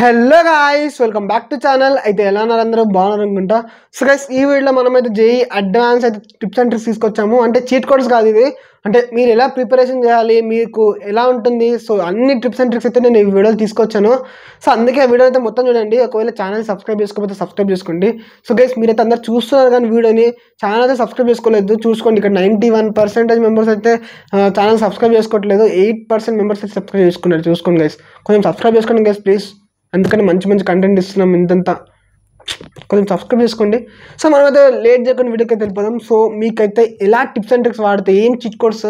hello guys welcome back to channel అయితే ఎలా ఉన్నారు అందరూ బాగున్నారు అనుకుంటా సో గైస్ ఈ వీడియోలో మనం e అయితే జేఈ అడ్వాన్స్ అయితే టిప్స్ అండ్ ట్రిక్స్ తీసుకొచ్చాము అంటే చీట్ కోడ్స్ కాదు ఇది అంటే మీరు ఎలా ప్రిపరేషన్ చేయాలి మీకు ఎలా ఉంటుంది సో అన్ని టిప్స్ అండ్ ట్రిక్స్ అయితే నేను ఈ వీడియోలు తీసుకొచ్చాను సో అందుకే ఆ వీడియో అయితే మొత్తం చూడండి ఒకవేళ ఛానల్ సబ్స్క్రైబ్ చేసుకోకపోతే సబ్స్క్రైబ్ చేసుకోండి సో గైస్ మీరైతే అందరు చూస్తున్నారు కానీ వీడియోని ఛానల్ అయితే సబ్స్క్రైబ్ చేసుకోలేదు చూసుకోండి ఇక్కడ నైంటీ వన్ పర్సెంటేజ్ మెంబర్స్ అయితే ఛానల్ సబ్స్క్రైబ్ చేసుకోవట్లేదు ఎయిట్ పర్సెంట్ మెంబర్స్ అయితే సబ్స్క్రైబ్ చేసుకున్నారు చూసుకోండి గైస్ కొంచెం సబ్స్క్రైబ్ చేసుకోండి గైస్ ప్లీజ్ అందుకని మంచి మంచి కంటెంట్ ఇస్తున్నాం ఇంతంత కొంచెం సబ్స్క్రైబ్ చేసుకోండి సో మనమైతే లేట్ చేయకుండా వీడియోకి అయితే వెళ్ళిపోదాం సో మీకైతే ఎలా టిప్స్ అండ్ ట్రిక్స్ వాడితే ఏం చీట్ కోడ్స్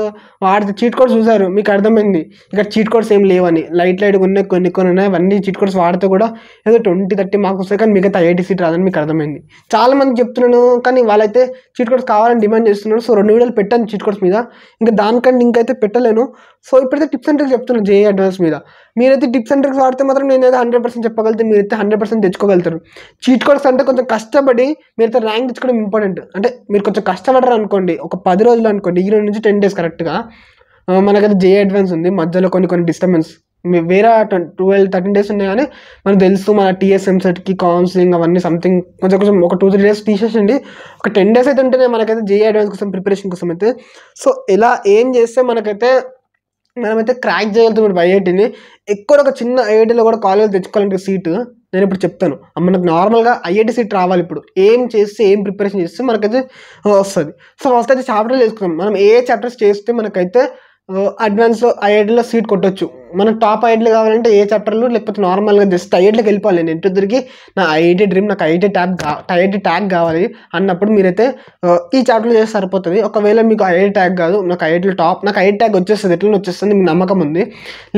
వాడితే చీట్ కోడ్స్ చూసారు మీకు అర్థమైంది ఇక్కడ చీట్ కోడ్స్ ఏం లేవని లైట్ లైట్గా ఉన్నాయి కొన్ని కొన్ని ఉన్నాయి అవన్నీ చీట్ కోడ్స్ వాడితే కూడా ఏదో ట్వంటీ థర్టీ మార్క్స్ వస్తాయి కానీ మిగతా ఐఐటీ సీట్ రాదని మీకు అర్థమైంది చాలా మంది చెప్తున్నాను కానీ వాళ్ళైతే చీట్ కోడ్స్ కావాలని డిమాండ్ చేస్తున్నారు సో రెండు వీడియోలు పెట్టాను చీట్ కోడ్స్ మీద ఇంకా దానికంటే ఇంకైతే పెట్టలేను సో ఇప్పుడైతే టిప్స్ అండ్ ట్రిక్స్ చెప్తున్నాను జేఏ అడ్వాన్స్ మీద మీరైతే టిప్స్ అండ్ ట్రిక్స్ వాడితే మాత్రం నేనైతే హండ్రెడ్ పర్సెంట్ చెప్పగలుగుతాను మీరైతే హండ్రెడ్ పర్సెంట్ తెచ్చుకోగలుగుతారు చీట్ కోడ్స్ అంటే కొంచెం కష్టపడి మీరైతే ర్యాంక్ తెచ్చుకోవడం ఇంపార్టెంట్ అంటే మీరు కొంచెం కష్టపడరు అనుకోండి ఒక పది రోజులు అనుకోండి ఈ రోజు నుంచి టెన్ డేస్ కరెక్ట్గా మనకైతే జే అడ్వాన్స్ ఉంది మధ్యలో కొన్ని కొన్ని డిస్టర్బెన్స్ వేరే ట్వెల్వ్ థర్టీన్ డేస్ ఉన్నాయి కానీ మనకు తెలుసు మన టీఎస్ఎంసెట్కి కౌన్సిలింగ్ అవన్నీ సంథింగ్ కొంచెం కొంచెం ఒక టూ త్రీ డేస్ తీసేసండి ఒక టెన్ డేస్ అయితే ఉంటేనే మనకైతే జే అడ్వాన్స్ కోసం ప్రిపరేషన్ కోసం అయితే సో ఇలా ఏం చేస్తే మనకైతే మనమైతే క్రాక్ చేయగలుగుతాం ఇప్పుడు ఐఐటీని ఎక్కడ ఒక చిన్న ఐఐటీలో కూడా కాలేజ్ తెచ్చుకోవాలంటే సీటు నేను ఇప్పుడు చెప్తాను మనకు నార్మల్గా ఐఐటీ సీట్ రావాలి ఇప్పుడు ఏం చేస్తే ఏం ప్రిపరేషన్ చేస్తే మనకైతే వస్తుంది సో ఫస్ట్ అయితే చాప్టర్లు చేసుకుందాం మనం ఏ చాప్టర్స్ చేస్తే మనకైతే అడ్వాన్స్లో ఐఐటీలో సీట్ కొట్టచ్చు మనం టాప్ ఐఐటీలు కావాలంటే ఏ చాప్టర్లు లేకపోతే నార్మల్గా జస్ట్ ఐఐటీలకు వెళ్ళిపోవాలి నేను ఇంటి తిరిగి నా ఐఐటీ డ్రీమ్ నాకు ఐఐటీ ట్యాగ్ ఐఐటి ట్యాగ్ కావాలి అన్నప్పుడు మీరైతే ఈ చాప్టర్లు చేస్తే సరిపోతుంది ఒకవేళ మీకు ఐఐటి ట్యాగ్ కాదు నాకు ఐఐటీ టాప్ నాకు ఐఐటి ట్యాగ్ వచ్చేస్తుంది ఎట్లా వచ్చేస్తుంది మీకు నమ్మకం ఉంది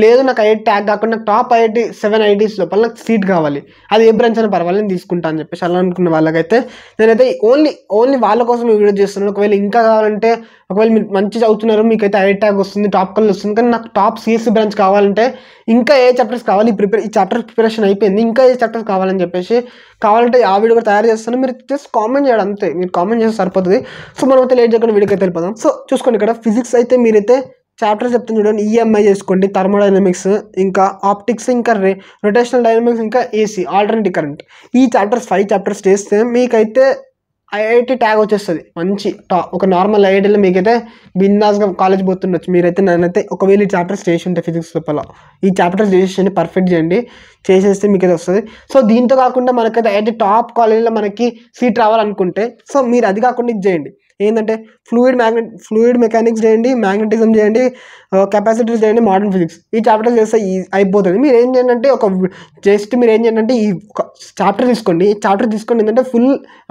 లేదు నాకు ఐఐటి ట్యాగ్ కాకుండా నాకు టాప్ ఐఐటి సెవెన్ ఐఐటీస్ లోపల నాకు సీట్ కావాలి అది ఏ బ్రాంచ్ అయినా పర్వాలేదు నేను తీసుకుంటాను అని చెప్పేసి అలా అనుకున్న వాళ్ళకైతే నేనైతే ఓన్లీ ఓన్లీ వాళ్ళ కోసం ఈ వీడియో చేస్తున్నాను ఒకవేళ ఇంకా కావాలంటే ఒకవేళ మీరు మంచి చదువుతున్నారు మీకైతే ఐఐటి ట్యాగ్ వస్తుంది టాప్ కల్ వస్తుంది కానీ నాకు టాప్ సిఎస్సి బ్రాంచ్ కావాలి కావాలంటే ఇంకా ఏ చాప్టర్స్ కావాలి ప్రిపేర్ ఈ చాప్టర్ ప్రిపరేషన్ అయిపోయింది ఇంకా ఏ చాప్టర్స్ కావాలని చెప్పేసి కావాలంటే ఆ వీడియో కూడా తయారు చేస్తాను మీరు జస్ట్ కామెంట్ చేయడం అంతే మీరు కామెంట్ చేస్తే సరిపోతుంది సో మనం అయితే లేట్ చేయకుండా వీడియోకి వెళ్ళిపోదాం సో చూసుకోండి ఇక్కడ ఫిజిక్స్ అయితే మీరైతే చాప్టర్స్ చెప్తాను చూడండి ఈఎంఐ e చేసుకోండి థర్మోడైనమిక్స్ ఇంకా ఆప్టిక్స్ ఇంకా రే రొటేషనల్ డైనమిక్స్ ఇంకా ఏసీ ఆల్టర్నేటివ్ కరెంట్ ఈ చాప్టర్స్ ఫైవ్ చాప్టర్స్ చేస్తే మీకైతే ఐఐటి ట్యాగ్ వచ్చేస్తుంది మంచి టా ఒక నార్మల్ ఐఐటీలో మీకైతే బిందాస్గా కాలేజ్ పోతుండొచ్చు మీరైతే నేనైతే ఒకవేళ ఈ చాప్టర్స్ చేసి ఉంటే ఫిజిక్స్ లోపల ఈ చాప్టర్స్ చేసేసి పర్ఫెక్ట్ చేయండి చేసేస్తే మీకైతే వస్తుంది సో దీంతో కాకుండా మనకైతే ఐఐటి టాప్ కాలేజీలో మనకి సీట్ రావాలనుకుంటే సో మీరు అది కాకుండా ఇది చేయండి ఏంటంటే ఫ్లూయిడ్ మ్యాగ్నె ఫ్లూయిడ్ మెకానిక్స్ చేయండి మ్యాగ్నెటిజం చేయండి కెపాసిటీ చేయండి మోడర్న్ ఫిజిక్స్ ఈ చాప్టర్ చేస్తే ఈ అయిపోతుంది మీరు ఏం చేయండి ఒక జస్ట్ మీరు ఏం చేయండి ఈ చాప్టర్ తీసుకోండి చాప్టర్ తీసుకోండి ఏంటంటే ఫుల్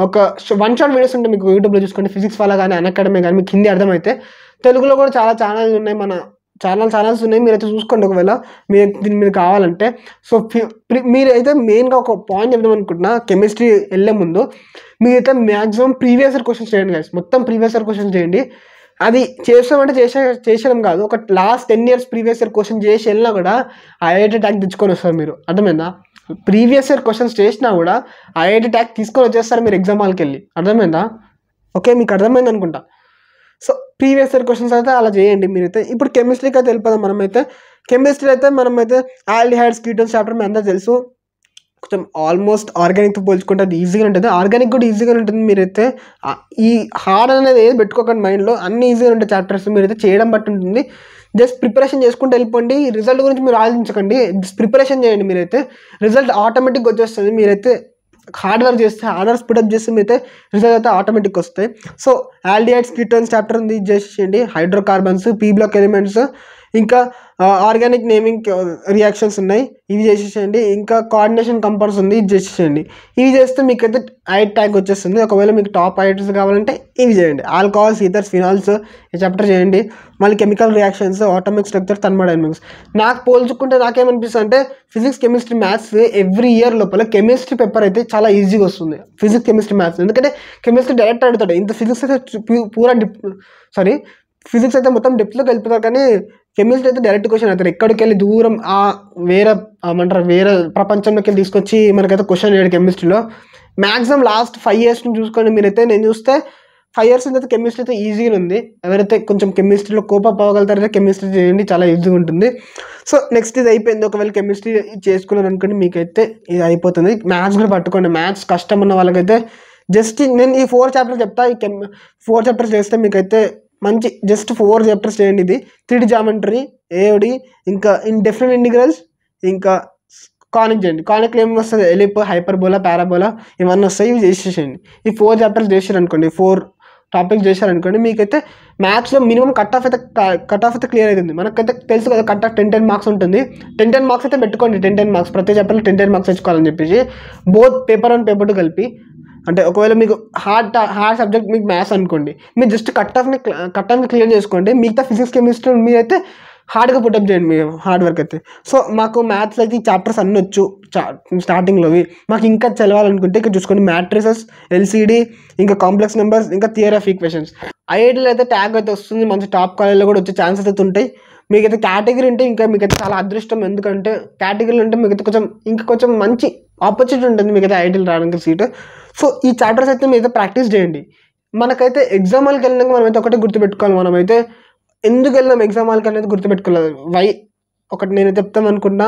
ఒక వన్ షాట్ వీడియోస్ ఉంటే మీకు యూట్యూబ్లో చూసుకోండి ఫిజిక్స్ వల్ల కానీ అనకాడమీ కానీ మీకు హిందీ అర్థమైతే తెలుగులో కూడా చాలా ఛానల్స్ ఉన్నాయి మన ఛానల్ ఛానల్స్ ఉన్నాయి మీరు అయితే చూసుకోండి ఒకవేళ మీరు దీని మీద కావాలంటే సో మీరైతే మెయిన్గా ఒక పాయింట్ చెప్దాం అనుకుంటున్నా కెమిస్ట్రీ వెళ్ళే ముందు మీరైతే మ్యాక్సిమం ప్రీవియస్ ఇయర్ క్వశ్చన్స్ చేయండి గైస్ మొత్తం ప్రీవియస్ ఇయర్ క్వశ్చన్స్ చేయండి అది చేస్తామంటే చేసే చేసడం కాదు ఒక last ten years previous year question చేసి వెళ్ళినా కూడా ఐఐటి ట్యాక్ తెచ్చుకొని వస్తారు మీరు అర్థమైందా ప్రీవియస్ ఇయర్ క్వశ్చన్స్ చేసినా కూడా ఐఐటి ట్యాక్ తీసుకొని వచ్చేస్తారు మీరు ఎగ్జామ్ హాల్కి వెళ్ళి అర్థమైందా ఓకే మీకు అర్థమైంది అనుకుంటా సో ప్రీవియస్ ఇయర్ క్వశ్చన్స్ అయితే అలా చేయండి మీరైతే ఇప్పుడు కెమిస్ట్రీకి అయితే వెళ్ళిపోదాం మనమైతే కెమిస్ట్రీ అయితే మనమైతే ఆల్డిహైడ్స్ కీటోన్స్ చాప్టర్ మీ అందరూ తెలుసు కొంచెం ఆల్మోస్ట్ ఆర్గానిక్తో పోల్చుకుంటే అది ఈజీగా ఉంటుంది ఆర్గానిక్ కూడా ఈజీగా ఉంటుంది మీరైతే ఈ హార్డ్ అనేది ఏది పెట్టుకోకండి మైండ్లో అన్ని ఈజీగా ఉంటాయి చాప్టర్స్ మీరైతే చేయడం బట్టి ఉంటుంది జస్ట్ ప్రిపరేషన్ చేసుకుంటూ వెళ్ళిపోండి రిజల్ట్ గురించి మీరు ఆలోచించకండి జస్ట్ ప్రిపరేషన్ చేయండి మీరైతే రిజల్ట్ ఆటోమేటిక్గా వచ్చేస్తుంది మీరైతే హార్డ్ వర్క్ చేస్తే హార్డ్ వర్క్ స్పీడప్ చేస్తే మీరైతే రిజల్ట్ అయితే ఆటోమేటిక్ వస్తాయి సో ఆల్డియాట్స్ కిటోన్స్ చాప్టర్ ఉంది చేసేయండి హైడ్రోకార్బన్స్ పీ బ్లాక్ ఎలిమెంట్స్ ఇంకా ఆర్గానిక్ నేమింగ్ రియాక్షన్స్ ఉన్నాయి ఇవి చేసేసేయండి ఇంకా కోఆర్డినేషన్ కంపర్స్ ఉంది ఇది చేసేసేయండి ఇవి చేస్తే మీకు అయితే ఐట్ ట్యాగ్ వచ్చేస్తుంది ఒకవేళ మీకు టాప్ ఐటమ్స్ కావాలంటే ఇవి చేయండి ఆల్కహాల్స్ ఈథర్స్ ఫినాల్స్ చాప్టర్ చేయండి మళ్ళీ chemical reactions atomic structure thermodynamics నాకు పోల్చుకుంటే నాకేమనిపిస్తుంది అంటే physics chemistry maths every year లోపల కెమిస్ట్రీ పేపర్ అయితే చాలా ఈజీగా వస్తుంది ఫిజిక్స్ కెమిస్ట్రీ మ్యాథ్స్ ఎందుకంటే కెమిస్ట్రీ డైరెక్ట్ అడుగుతాడు ఇంత ఫిజిక్స్ అయితే పూరా సారీ ఫిజిక్స్ అయితే మొత్తం డెప్త్లోకి వెళ్ళిపోతారు కానీ కెమిస్ట్రీ అయితే డైరెక్ట్ క్వశ్చన్ అతను ఎక్కడికి వెళ్ళి దూరం ఆ వేరే అంటారు వేరే ప్రపంచంలోకి వెళ్ళి తీసుకొచ్చి మనకైతే క్వశ్చన్ అయ్యాడు కెమిస్ట్రీలో మ్యాక్సిమం లాస్ట్ ఫైవ్ ఇయర్స్ నుంచి చూసుకోండి మీరైతే నేను చూస్తే ఫైవ్ ఇయర్స్ అయితే కెమిస్ట్రీ అయితే ఈజీగా ఉంది ఎవరైతే కొంచెం కెమిస్ట్రీలో కోపప్ అయితే కెమిస్ట్రీ చేయండి చాలా ఈజీగా ఉంటుంది సో నెక్స్ట్ ఇది అయిపోయింది ఒకవేళ కెమిస్ట్రీ చేసుకున్నారు అనుకోండి మీకైతే ఇది అయిపోతుంది మ్యాథ్స్ కూడా పట్టుకోండి మ్యాథ్స్ కష్టం ఉన్న వాళ్ళకైతే జస్ట్ నేను ఈ ఫోర్ చాప్టర్ చెప్తా ఈ ఫోర్ చాప్టర్స్ చేస్తే మీకైతే మంచి జస్ట్ ఫోర్ చాప్టర్స్ చేయండి ఇది త్రీడి జామెంట్రీ ఏడి ఇంకా డిఫరెంట్ ఇంటిగ్రల్స్ ఇంకా కానిక్ చేయండి కానిక్లో ఏమి వస్తుంది ఎలిప్ హైపర్బోలా పారాబోలా ఇవన్నీ వస్తాయి ఇవి చేసేసేయండి ఈ ఫోర్ చాప్టర్స్ చేశారనుకోండి ఫోర్ టాపిక్ చేశారనుకోండి మీకైతే మ్యాథ్స్లో మినిమం కట్ ఆఫ్ అయితే కట్ ఆఫ్ అయితే క్లియర్ అవుతుంది మనకైతే తెలుసు కదా cut off ten ten marks ఉంటుంది టెన్ టెన్ మార్క్స్ అయితే పెట్టుకోండి టెన్ టెన్ మార్క్స్ ప్రతి చాప్టర్లో టెన్ టెన్ మార్క్స్ తెచ్చుకోవాలని చెప్పేసి both paper one paper two కలిపి అంటే ఒకవేళ మీకు హార్డ్ హార్డ్ సబ్జెక్ట్ మీకు మ్యాథ్స్ అనుకోండి మీరు జస్ట్ కట్ ఆఫ్ని కట్ ఆఫ్ని క్లియర్ చేసుకోండి మిగతా ఫిజిక్స్ కెమిస్ట్రీ అయితే హార్డ్గా పుట్టప్ చేయండి మీరు హార్డ్ వర్క్ అయితే సో మాకు మ్యాథ్స్ అయితే ఈ చాప్టర్స్ అన్నీ వచ్చు స్టార్టింగ్లోవి మాకు ఇంకా చదవాలనుకుంటే ఇక్కడ చూసుకోండి మ్యాట్రిసెస్ ఎల్సీడీ ఇంకా కాంప్లెక్స్ నెంబర్స్ ఇంకా థియర్ ఆఫ్ ఈక్వేషన్స్ ఐఐటీలో అయితే ట్యాగ్ అయితే వస్తుంది మంచి టాప్ కాలేజ్లో కూడా వచ్చే ఛాన్సెస్ అయితే ఉంటాయి మీకైతే కేటగిరీ ఉంటే ఇంకా మీకైతే చాలా అదృష్టం ఎందుకంటే కేటగిరీలు ఉంటే మీకైతే కొంచెం ఇంకా కొంచెం మంచి ఆపర్చునిటీ ఉంటుంది మీకైతే ఐఐటీలు రావడానికి సీటు సో ఈ చాప్టర్స్ అయితే మీద ప్రాక్టీస్ చేయండి మనకైతే ఎగ్జామ్ హాల్కి వెళ్ళినాక మనమైతే ఒకటే గుర్తుపెట్టుకోవాలి మనమైతే ఎందుకు వెళ్ళాం ఎగ్జామ్ హాల్కి అనేది గుర్తుపెట్టుకోలేదు వై ఒకటి నేను చెప్తాం అనుకున్నా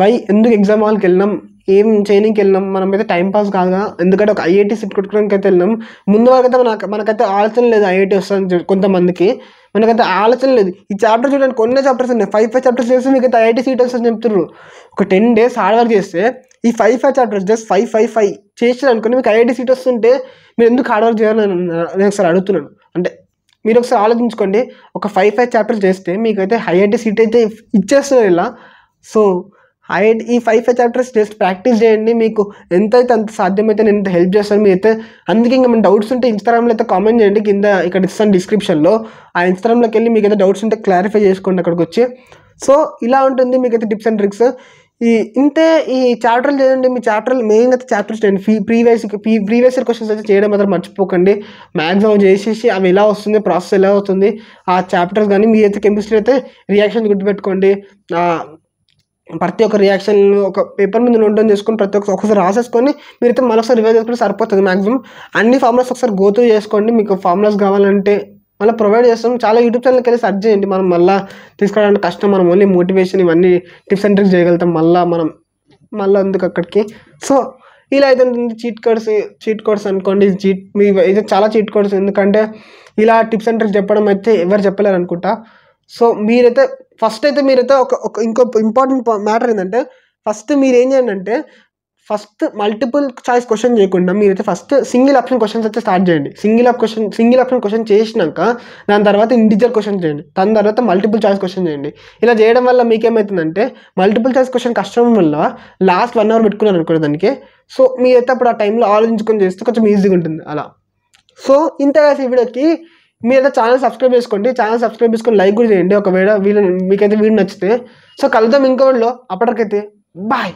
వై ఎందుకు ఎగ్జామ్ హాల్కి వెళ్ళినాం ఏం చేయడానికి వెళ్ళినాం మనం అయితే టైంపాస్ కాదు ఎందుకంటే ఒక ఐఐటీ సీట్ కొట్టుకోవడానికి అయితే వెళ్ళినాం ముందు వరకైతే మనకు మనకైతే ఆలోచన లేదు ఐఐటీ వస్తుంది కొంతమందికి మనకైతే ఆలోచన లేదు ఈ చాప్టర్ చూడడానికి కొన్ని చాప్టర్స్ ఉన్నాయి ఫైవ్ ఫైవ్ చాప్టర్స్ చేస్తే మీకు అయితే ఐఐటీ సీట్ వస్తుంది చెప్తున్నారు ఒక టెన్ డేస్ హార్డ్ వర్క్ చేస్తే ఈ five five chapters just five five five చేసి అనుకుని మీకు ఐఐటి సీట్ వస్తుంటే మీరు ఎందుకు హార్డ్ వర్క్ చేయాలని నేను ఒకసారి అడుగుతున్నాను అంటే మీరు ఒకసారి ఆలోచించుకోండి ఒక ఫైవ్ ఫైవ్ చాప్టర్స్ చేస్తే మీకైతే హైఐటి సీట్ అయితే ఇచ్చేస్తున్నారు ఇలా సో ఐఐటి ఈ five five chapters just practice చేయండి మీకు ఎంత అయితే అంత సాధ్యమైతే నేను హెల్ప్ చేస్తాను మీరు అయితే అందుకే ఇంకా మేము డౌట్స్ ఉంటే ఇన్స్టాగ్రామ్లో అయితే కామెంట్ చేయండి కింద ఇక్కడ ఇస్తాను డిస్క్రిప్షన్లో ఆ ఇన్స్టాగ్రామ్లోకి వెళ్ళి మీకు అయితే డౌట్స్ ఉంటే క్లారిఫై చేసుకోండి అక్కడికి వచ్చి సో ఇలా ఉంటుంది మీకైతే టిప్స్ అండ్ ట్రిక్స్ ఈ ఇంతే ఈ చాప్టర్లు చేయండి మీ చాప్టర్లు మెయిన్ అయితే చాప్టర్స్ చేయండి ఫీ ప్రీవియస్ ప్రీవియస్ క్వశ్చన్స్ అయితే చేయడం మాత్రం మర్చిపోకండి మ్యాక్సిమం చేసేసి అవి ఎలా వస్తుంది ప్రాసెస్ ఎలా అవుతుంది ఆ చాప్టర్స్ కానీ మీ అయితే కెమిస్ట్రీ అయితే రియాక్షన్ గుర్తుపెట్టుకోండి ప్రతి ఒక్క రియాక్షన్ ఒక పేపర్ మీద నోట్ చేసుకొని ప్రతి ఒక్క ఒకసారి రాసేసుకొని మీరైతే మరొకసారి రివైజ్ చేసుకుంటే సరిపోతుంది మ్యాక్సిమం అన్ని ఫార్ములాస్ ఒకసారి గోత్రూ చేసుకోండి మీకు ఫార్ములాస్ కావాలంటే మళ్ళీ ప్రొవైడ్ చేస్తాం చాలా యూట్యూబ్ ఛానల్కి వెళ్ళి సర్చ్ చేయండి మనం మళ్ళీ తీసుకోవడానికి కష్టం మనం ఓన్లీ మోటివేషన్ ఇవన్నీ టిప్స్ అండ్ ట్రిక్స్ చేయగలుగుతాం మళ్ళీ మనం మళ్ళీ అందుకు అక్కడికి సో ఇలా అయితే ఉంటుంది చీట్ కోడ్స్ చీట్ కోడ్స్ అనుకోండి చీట్ మీ అయితే చాలా చీట్ కోడ్స్ ఎందుకంటే ఇలా టిప్స్ అండ్ ట్రిక్స్ చెప్పడం అయితే ఎవరు చెప్పలేరు అనుకుంటా సో మీరైతే ఫస్ట్ అయితే మీరైతే ఒక ఇంకో ఇంపార్టెంట్ మ్యాటర్ ఏంటంటే ఫస్ట్ మీరు ఏం చేయండి అంటే ఫస్ట్ మల్టిపుల్ చాయిస్ క్వశ్చన్ చేయకుండా మీరైతే ఫస్ట్ సింగిల్ ఆప్షన్ క్వశ్చన్స్ అయితే స్టార్ట్ చేయండి సింగిల్ ఆప్ క్వశ్చన్ సింగిల్ ఆప్షన్ క్వశ్చన్ చేసినాక దాని తర్వాత ఇండివిజువల్ క్వశ్చన్ చేయండి దాని తర్వాత మల్టిపుల్ చాయిస్ క్వశ్చన్ చేయండి ఇలా చేయడం వల్ల మీకేమవుతుందంటే మల్టిపుల్ చాయిస్ క్వశ్చన్ కష్టం వల్ల లాస్ట్ వన్ అవర్ పెట్టుకున్నారు అనుకోండి దానికి సో మీరైతే అప్పుడు ఆ టైంలో ఆలోచించుకొని చేస్తే కొంచెం ఈజీగా ఉంటుంది అలా సో ఇంత ఈ వీడియోకి మీరైతే ఛానల్ సబ్స్క్రైబ్ చేసుకోండి ఛానల్ సబ్స్క్రైబ్ చేసుకొని లైక్ కూడా చేయండి ఒకవేళ వీళ్ళు మీకైతే వీడియో నచ్చితే సో కలుద్దాం ఇంకోళ్ళు అప్పటికైతే బాయ్